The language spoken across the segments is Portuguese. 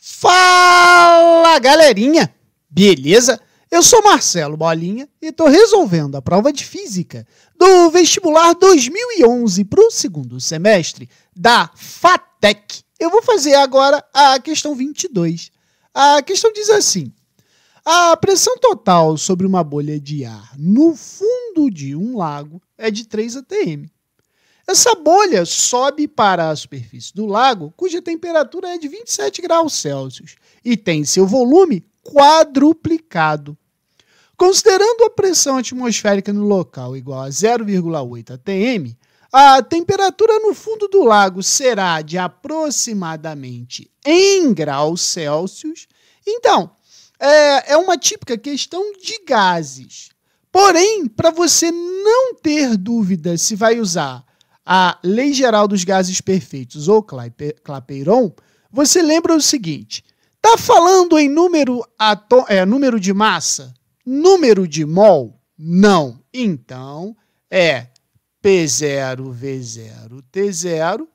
Fala galerinha, beleza? Eu sou Marcelo Bolinha e estou resolvendo a prova de física do vestibular 2011 para o segundo semestre da FATEC. Eu vou fazer agora a questão 22. A questão diz assim: a pressão total sobre uma bolha de ar no fundo de um lago é de 3 atm. Essa bolha sobe para a superfície do lago, cuja temperatura é de 27 graus Celsius e tem seu volume quadruplicado. Considerando a pressão atmosférica no local igual a 0,8 atm, a temperatura no fundo do lago será de aproximadamente em graus Celsius. Então, é, é uma típica questão de gases. Porém, para você não ter dúvida se vai usar a Lei Geral dos Gases Perfeitos ou Clapeyron, você lembra o seguinte: tá falando em número, ato, é, número de massa? Número de mol? Não. Então é P0 V0 T0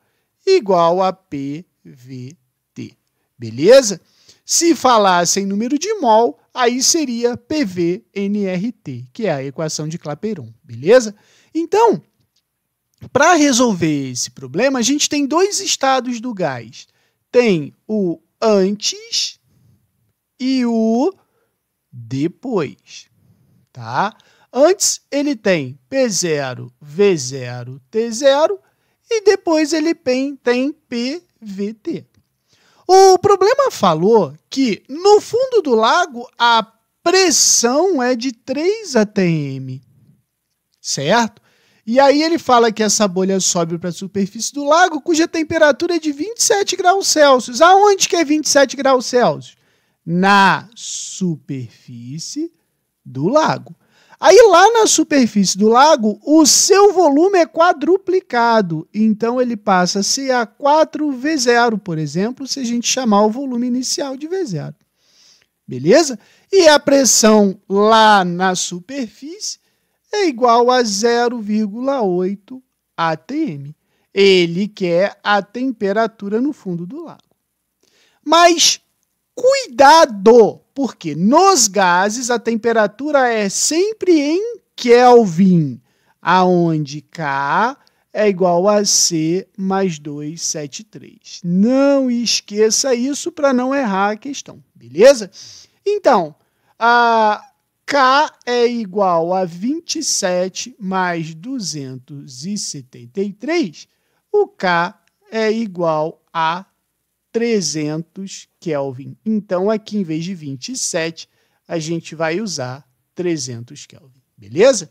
igual a PVT. Beleza? Se falasse em número de mol, aí seria PVNRT, que é a equação de Clapeyron, beleza? Então, para resolver esse problema, a gente tem dois estados do gás. Tem o antes e o depois, tá? Antes ele tem P0, V0, T0 e depois ele tem, tem PVT. O problema falou que no fundo do lago a pressão é de 3 atm, certo? E aí ele fala que essa bolha sobe para a superfície do lago, cuja temperatura é de 27 graus Celsius. Aonde que é 27 graus Celsius? Na superfície do lago. Aí lá na superfície do lago, o seu volume é quadruplicado. Então ele passa a ser a 4 V0, por exemplo, se a gente chamar o volume inicial de V0. Beleza? E a pressão lá na superfície é igual a 0,8 atm. Ele quer a temperatura no fundo do lago. Mas cuidado, porque nos gases a temperatura é sempre em Kelvin, aonde K é igual a C mais 273. Não esqueça isso para não errar a questão, beleza? Então, a K é igual a 27 mais 273, o K é igual a 300 Kelvin. Então, aqui em vez de 27, a gente vai usar 300 Kelvin, beleza?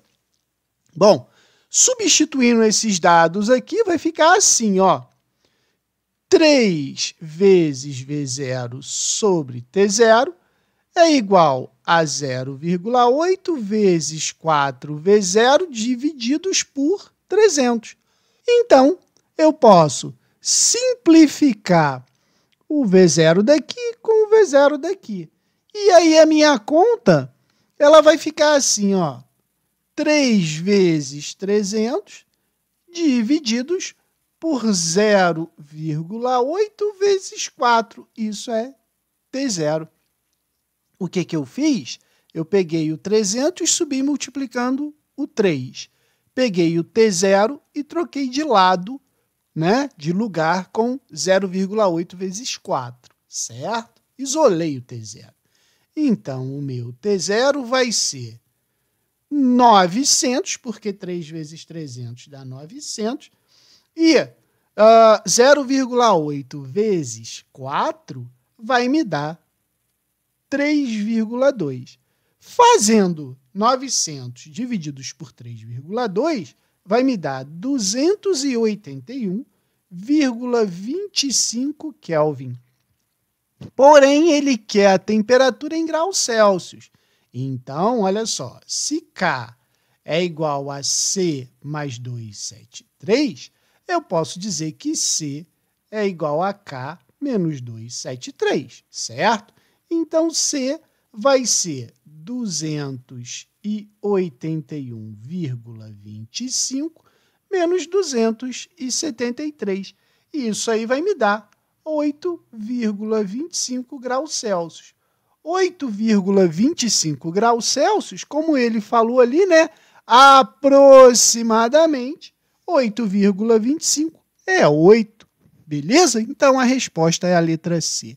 Bom, substituindo esses dados aqui, vai ficar assim, ó. 3 vezes V0 sobre T0 é igual a 0,8 vezes 4 vezes 0 divididos por 300. Então, eu posso simplificar o V0 daqui com o V0 daqui. E aí a minha conta, ela vai ficar assim, ó. 3 vezes 300 divididos por 0,8 vezes 4. Isso é T0. O que, que eu fiz? Eu peguei o 300 e subi multiplicando o 3. Peguei o T0 e troquei de lado, né, de lugar com 0,8 vezes 4, certo? Isolei o T0. Então, o meu T0 vai ser 900, porque 3 vezes 300 dá 900, e uh, ah, 0,8 vezes 4 vai me dar 3,2. Fazendo 900 divididos por 3,2 vai me dar 281,25 Kelvin. Porém, ele quer a temperatura em graus Celsius. Então, olha só, se K é igual a C mais 273, eu posso dizer que C é igual a K menos 273, certo? Então, C vai ser 281,25 menos 273. E isso aí vai me dar 8,25 graus Celsius. 8,25 graus Celsius, como ele falou ali, né? Aproximadamente 8,25 é 8. Beleza? Então a resposta é a letra C.